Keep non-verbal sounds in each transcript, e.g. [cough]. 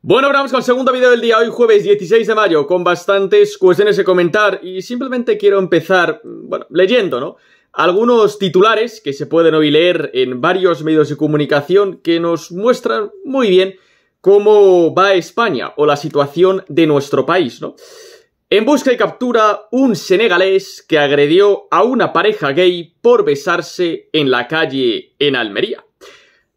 Bueno, vamos con el segundo video del día, hoy jueves 16 de mayo, con bastantes cuestiones que comentar y simplemente quiero empezar, bueno, leyendo, ¿no? Algunos titulares que se pueden hoy leer en varios medios de comunicación que nos muestran muy bien cómo va España o la situación de nuestro país, ¿no? En busca y captura, un senegalés que agredió a una pareja gay por besarse en la calle en Almería.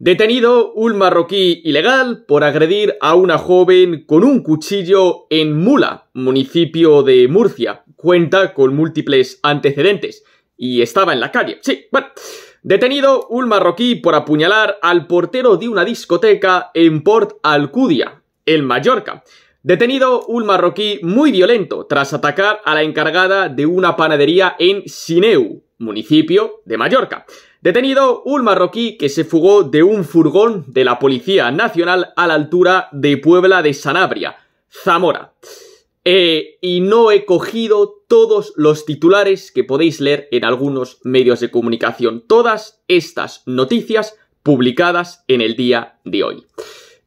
Detenido un marroquí ilegal por agredir a una joven con un cuchillo en Mula, municipio de Murcia. Cuenta con múltiples antecedentes y estaba en la calle. Sí, bueno. Detenido un marroquí por apuñalar al portero de una discoteca en Port Alcudia, en Mallorca. Detenido un marroquí muy violento tras atacar a la encargada de una panadería en Sineu, municipio de Mallorca. Detenido un marroquí que se fugó de un furgón de la Policía Nacional a la altura de Puebla de Sanabria, Zamora. Eh, y no he cogido todos los titulares que podéis leer en algunos medios de comunicación. Todas estas noticias publicadas en el día de hoy.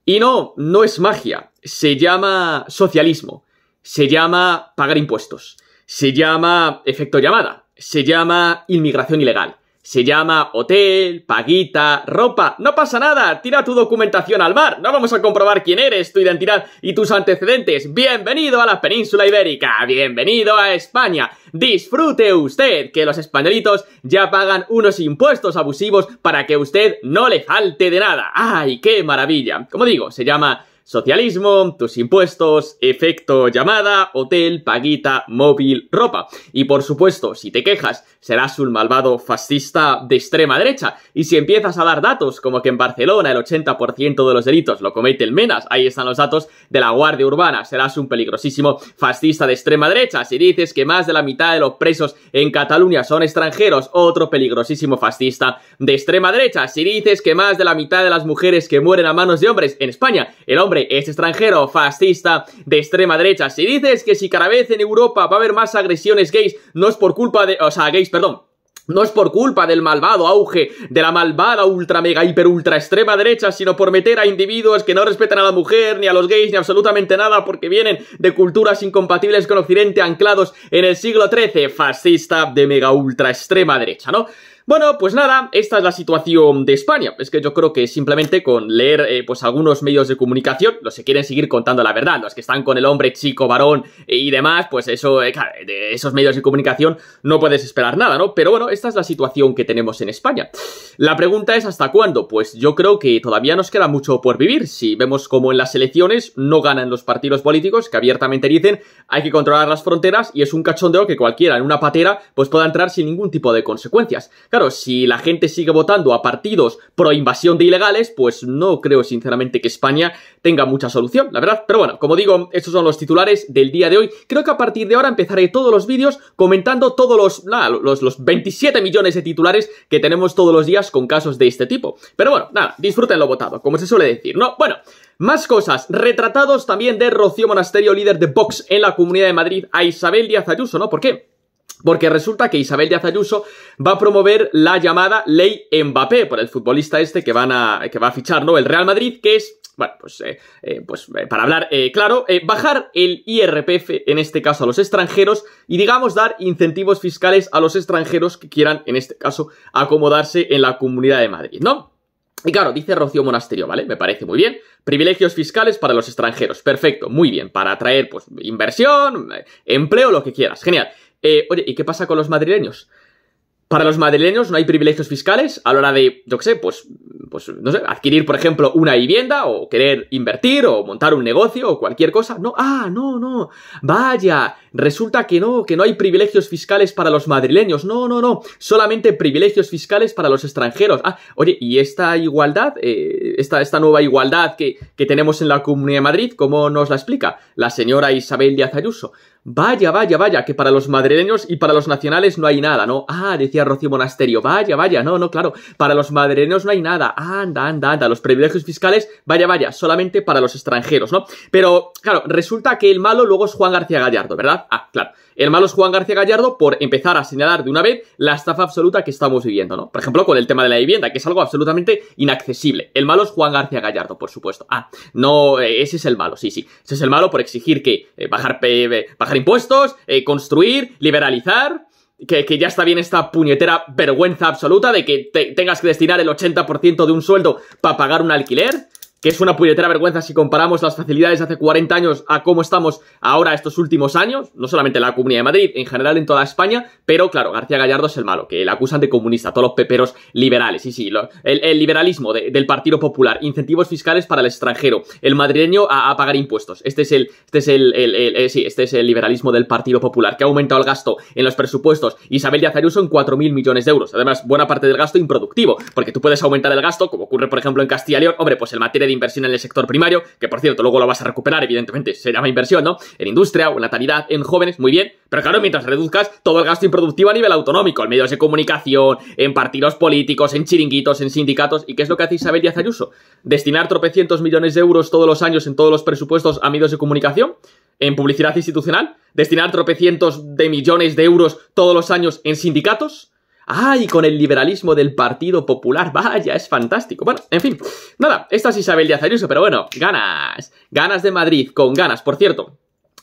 Y no, no es magia. Se llama socialismo. Se llama pagar impuestos. Se llama efecto llamada. Se llama inmigración ilegal se llama hotel, paguita, ropa. No pasa nada, tira tu documentación al mar. No vamos a comprobar quién eres, tu identidad y tus antecedentes. Bienvenido a la península ibérica, bienvenido a España. Disfrute usted, que los españolitos ya pagan unos impuestos abusivos para que usted no le falte de nada. ¡Ay, qué maravilla! Como digo, se llama socialismo, tus impuestos, efecto llamada, hotel, paguita, móvil, ropa. Y por supuesto, si te quejas, serás un malvado fascista de extrema derecha. Y si empiezas a dar datos como que en Barcelona el 80% de los delitos lo comete el Menas, ahí están los datos de la Guardia Urbana, serás un peligrosísimo fascista de extrema derecha. Si dices que más de la mitad de los presos en Cataluña son extranjeros, otro peligrosísimo fascista de extrema derecha. Si dices que más de la mitad de las mujeres que mueren a manos de hombres en España, el hombre es extranjero, fascista, de extrema derecha. Si dices que si cada vez en Europa va a haber más agresiones gays, no es por culpa de... O sea, gays, perdón, no es por culpa del malvado auge de la malvada ultra mega hiper ultra extrema derecha, sino por meter a individuos que no respetan a la mujer, ni a los gays, ni absolutamente nada, porque vienen de culturas incompatibles con Occidente anclados en el siglo XIII, fascista de mega ultra extrema derecha, ¿no? Bueno, pues nada, esta es la situación de España. Es que yo creo que simplemente con leer eh, pues algunos medios de comunicación, los que quieren seguir contando la verdad, los que están con el hombre chico, varón eh, y demás, pues eso, eh, claro, de esos medios de comunicación no puedes esperar nada, ¿no? Pero bueno, esta es la situación que tenemos en España. La pregunta es ¿hasta cuándo? Pues yo creo que todavía nos queda mucho por vivir. Si vemos como en las elecciones no ganan los partidos políticos que abiertamente dicen hay que controlar las fronteras y es un cachondeo que cualquiera en una patera pues pueda entrar sin ningún tipo de consecuencias. Claro, si la gente sigue votando a partidos pro invasión de ilegales, pues no creo sinceramente que España tenga mucha solución, la verdad. Pero bueno, como digo, estos son los titulares del día de hoy. Creo que a partir de ahora empezaré todos los vídeos comentando todos los, los, 27 millones de titulares que tenemos todos los días con casos de este tipo. Pero bueno, nada, disfruten lo votado, como se suele decir, ¿no? Bueno, más cosas, retratados también de Rocío Monasterio, líder de Vox en la Comunidad de Madrid, a Isabel Díaz Ayuso, ¿no? ¿Por qué? Porque resulta que Isabel de Ayuso va a promover la llamada Ley Mbappé por el futbolista este que, van a, que va a fichar, ¿no? El Real Madrid, que es bueno, pues, eh, eh, pues eh, para hablar claro, bajar el IRPF, en este caso a los extranjeros, y digamos dar incentivos fiscales a los extranjeros que quieran, en este caso, acomodarse en la Comunidad de Madrid, ¿no? Y claro, dice Rocío Monasterio, ¿vale? Me parece muy bien. Privilegios fiscales para los extranjeros. Perfecto, muy bien. Para atraer, pues, inversión, empleo, lo que quieras. Genial. Eh, oye, ¿y qué pasa con los madrileños? Para los madrileños no hay privilegios fiscales a la hora de, yo qué sé, pues, pues, no sé, adquirir, por ejemplo, una vivienda o querer invertir o montar un negocio o cualquier cosa. No, ah, no, no, vaya, resulta que no, que no hay privilegios fiscales para los madrileños. No, no, no, solamente privilegios fiscales para los extranjeros. Ah, oye, ¿y esta igualdad, eh, esta, nueva igualdad que, que tenemos en la Comunidad de Madrid, cómo nos la explica la señora Isabel Díaz Ayuso? Vaya, vaya, vaya, que para los madrileños y para los nacionales no hay nada, ¿no? Ah, decía Rocío Monasterio, vaya, vaya, no, no, claro, para los madrileños no hay nada, anda, anda, anda, los privilegios fiscales, vaya, vaya, solamente para los extranjeros, ¿no? Pero, claro, resulta que el malo luego es Juan García Gallardo, ¿verdad? Ah, claro. El malo es Juan García Gallardo por empezar a señalar de una vez la estafa absoluta que estamos viviendo, ¿no? Por ejemplo, con el tema de la vivienda, que es algo absolutamente inaccesible. El malo es Juan García Gallardo, por supuesto. Ah, no, eh, ese es el malo, sí, sí. Ese es el malo por exigir que eh, bajar, PIB, eh, bajar impuestos, eh, construir, liberalizar. Que, que, ya está bien esta puñetera vergüenza absoluta de que tengas que destinar el 80% de un sueldo para pagar un alquiler que es una puñetera vergüenza si comparamos las facilidades de hace 40 años a cómo estamos ahora estos últimos años, no solamente en la Comunidad de Madrid, en general en toda España, pero claro, García Gallardo es el malo, que le acusan de comunista, todos los peperos liberales, sí, sí, el, liberalismo del Partido Popular, incentivos fiscales para el extranjero, el madrileño a, pagar impuestos, este es el, este es el, eh, este es el liberalismo del Partido Popular, que ha aumentado el gasto en los presupuestos, Isabel Díaz Ayuso en 4.000 millones de euros, además buena parte del gasto improductivo, porque tú puedes aumentar el gasto, como ocurre por ejemplo en Castilla y León, hombre, pues el materia de inversión en el sector primario, que por cierto luego lo vas a recuperar, evidentemente se llama inversión, ¿no? En industria o en natalidad, en jóvenes, muy bien, pero claro, mientras reduzcas todo el gasto improductivo a nivel autonómico, en medios de comunicación, en partidos políticos, en chiringuitos, en sindicatos, ¿y qué es lo que hace Isabel Díaz Ayuso? ¿Destinar tropecientos millones de euros todos los años en todos los presupuestos a medios de comunicación? ¿En publicidad institucional? ¿Destinar tropecientos de millones de euros todos los años en sindicatos? ¡Ay! Ah, con el liberalismo del Partido Popular. Vaya, es fantástico. Bueno, en fin. Nada, esta es Isabel Díaz Ayuso, pero bueno, ganas. Ganas de Madrid, con ganas. Por cierto,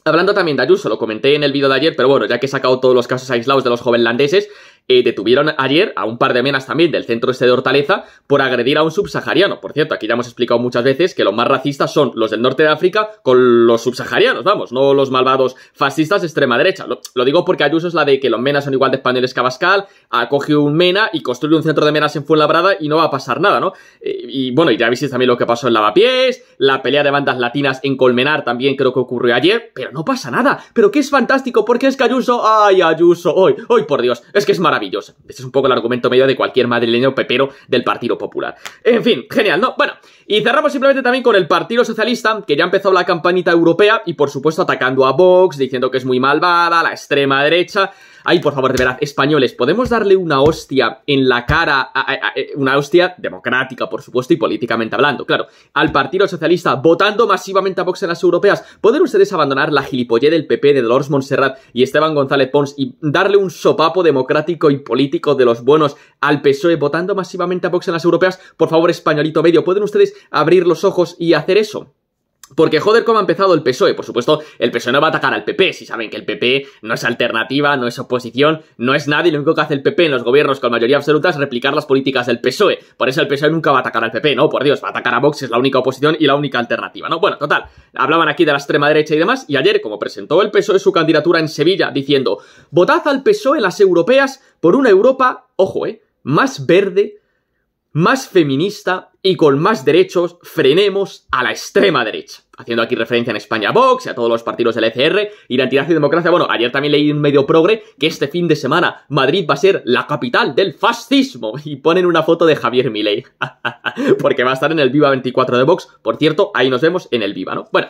Hablando también de Ayuso, lo comenté en el vídeo de ayer, pero bueno, ya que he sacado todos los casos aislados de los jovenlandeses, eh, detuvieron ayer a un par de menas también del centro este de Hortaleza por agredir a un subsahariano. Por cierto, aquí ya hemos explicado muchas veces que los más racistas son los del norte de África con los subsaharianos, vamos, no los malvados fascistas de extrema derecha. Lo, digo porque Ayuso es la de que los menas son igual de españoles que Abascal, acoge un mena y construye un centro de menas en Fuenlabrada y no va a pasar nada, ¿no? Eh, y bueno, y ya visteis también lo que pasó en Lavapiés, la pelea de bandas latinas en Colmenar también creo que ocurrió ayer, pero no pasa nada, pero que es fantástico porque es que Ayuso, ay Ayuso, hoy, hoy por Dios, es que es más maravillosa. Este es un poco el argumento medio de cualquier madrileño pepero del Partido Popular. En fin, genial, ¿no? Bueno, y cerramos simplemente también con el Partido Socialista, que ya ha empezado la campanita europea y por supuesto atacando a Vox, diciendo que es muy malvada, la extrema derecha, Ay, por favor, de verdad, españoles, ¿podemos darle una hostia en la cara, a, eh, una hostia democrática, por supuesto, y políticamente hablando, claro, al Partido Socialista votando masivamente a Vox en las europeas? ¿Pueden ustedes abandonar la gilipollez del PP de Dolores Montserrat y Esteban González Pons y darle un sopapo democrático y político de los buenos al PSOE votando masivamente a Vox en las europeas? Por favor, españolito medio, ¿pueden ustedes abrir los ojos y hacer eso? Porque joder cómo ha empezado el PSOE. Por supuesto, el PSOE no va a atacar al PP, si saben que el PP no es alternativa, no es oposición, no es nadie. Lo único que hace el PP en los gobiernos con mayoría absoluta es replicar las políticas del PSOE. Por eso el PSOE nunca va a atacar al PP, no, por Dios, va a atacar a Vox, es la única oposición y la única alternativa, ¿no? Bueno, total, hablaban aquí de la extrema derecha y demás, y ayer, como presentó el PSOE su candidatura en Sevilla, diciendo, votad al PSOE en las europeas por una Europa, ojo, eh, más verde, más feminista y con más derechos frenemos a la extrema derecha. Haciendo aquí referencia en España a Vox y a todos los partidos del ECR, Identidad y Democracia. Bueno, ayer también leí en un medio progre que este fin de semana Madrid va a ser la capital del fascismo. [laughs] Y ponen una foto de Javier Milei. [laughs] Porque va a estar en el Viva 24 de Vox. Por cierto, ahí nos vemos en el Viva, ¿no? Bueno,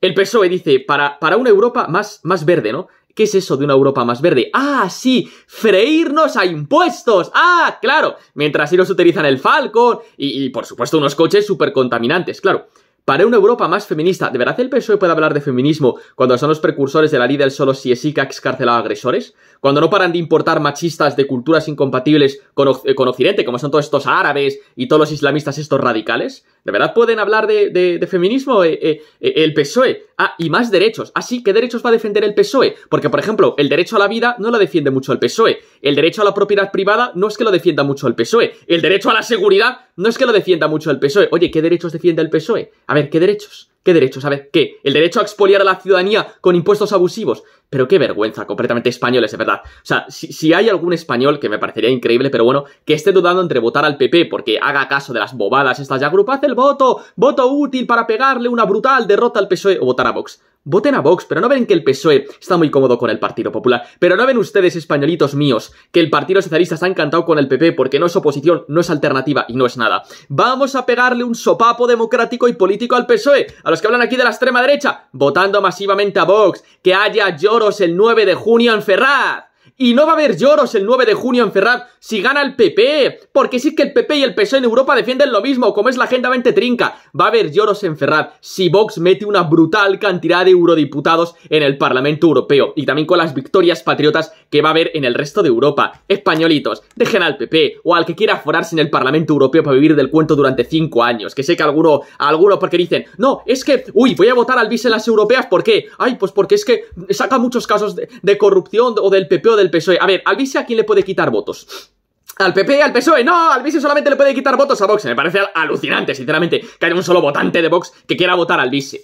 el PSOE dice, para, para una Europa más, más verde, ¿no? ¿Qué es eso de una Europa más verde? ¡Ah, sí! ¡Freírnos a impuestos! ¡Ah, claro! Mientras ellos utilizan el Falcon y, por supuesto, unos coches súper contaminantes, claro. Para una Europa más feminista, ¿de verdad el PSOE puede hablar de feminismo cuando son los precursores de la ley del solo si es ICA excarcelado a agresores? Cuando no paran de importar machistas de culturas incompatibles eh, con Occidente, como son todos estos árabes y todos los islamistas estos radicales? ¿De verdad pueden hablar de, feminismo eh, eh, eh, el PSOE? Ah, y más derechos. Así, ah, sí, ¿qué derechos va a defender el PSOE? Porque, por ejemplo, el derecho a la vida no lo defiende mucho el PSOE. El derecho a la propiedad privada no es que lo defienda mucho el PSOE. El derecho a la seguridad no es que lo defienda mucho el PSOE. Oye, ¿qué derechos defiende el PSOE? A ver, ¿qué derechos? ¿Qué derechos? A ver, ¿qué? ¿El derecho a expoliar a la ciudadanía con impuestos abusivos? Pero qué vergüenza, completamente españoles, es verdad. O sea, si, hay algún español, que me parecería increíble, pero bueno, que esté dudando entre votar al PP porque haga caso de las bobadas estas ya agrupad el voto, voto útil para pegarle una brutal derrota al PSOE o votar a Vox. Voten a Vox, pero no ven que el PSOE está muy cómodo con el Partido Popular. Pero no ven ustedes, españolitos míos, que el Partido Socialista está encantado con el PP porque no es oposición, no es alternativa y no es nada. Vamos a pegarle un sopapo democrático y político al PSOE, a los que hablan aquí de la extrema derecha, votando masivamente a Vox. Que haya lloros el 9 de junio en Ferraz. Y no va a haber lloros el 9 de junio en Ferraz si gana el PP, porque sí que el PP y el PSOE en Europa defienden lo mismo, como es la Agenda 20 Trinca. Va a haber lloros en Ferraz si Vox mete una brutal cantidad de eurodiputados en el Parlamento Europeo y también con las victorias patriotas que va a haber en el resto de Europa. Españolitos, dejen al PP o al que quiera forarse en el Parlamento Europeo para vivir del cuento durante 5 años, que sé que alguno, alguno porque dicen, no, es que, uy, voy a votar al BIS en las europeas, ¿por qué? Ay, pues porque es que saca muchos casos de, corrupción o del PP o el PSOE. A ver, Alvise a quién le puede quitar votos. Al PP, al PSOE, no, al vice solamente le puede quitar votos a Vox. Me parece alucinante, sinceramente, que haya un solo votante de Vox que quiera votar al Vise.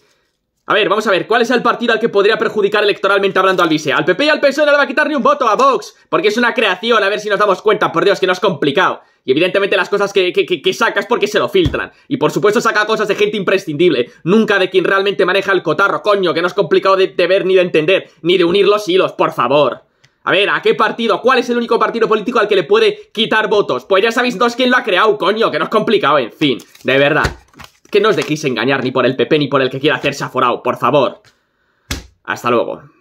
A ver, vamos a ver, ¿cuál es el partido al que podría perjudicar electoralmente hablando al Vise? Al PP y al PSOE no le va a quitar ni un voto a Vox, porque es una creación, a ver si nos damos cuenta, por Dios, que no es complicado. Y evidentemente las cosas que, que, saca es porque se lo filtran. Y por supuesto saca cosas de gente imprescindible, nunca de quien realmente maneja el cotarro, coño, que no es complicado de ver ni de entender, ni de unir los hilos, por favor. A ver, ¿a qué partido? ¿Cuál es el único partido político al que le puede quitar votos? Pues ya sabéis dos quién lo ha creado, coño, que no es complicado, en fin, de verdad. Que no os dejéis engañar ni por el PP ni por el que quiera hacerse aforado, por favor. Hasta luego.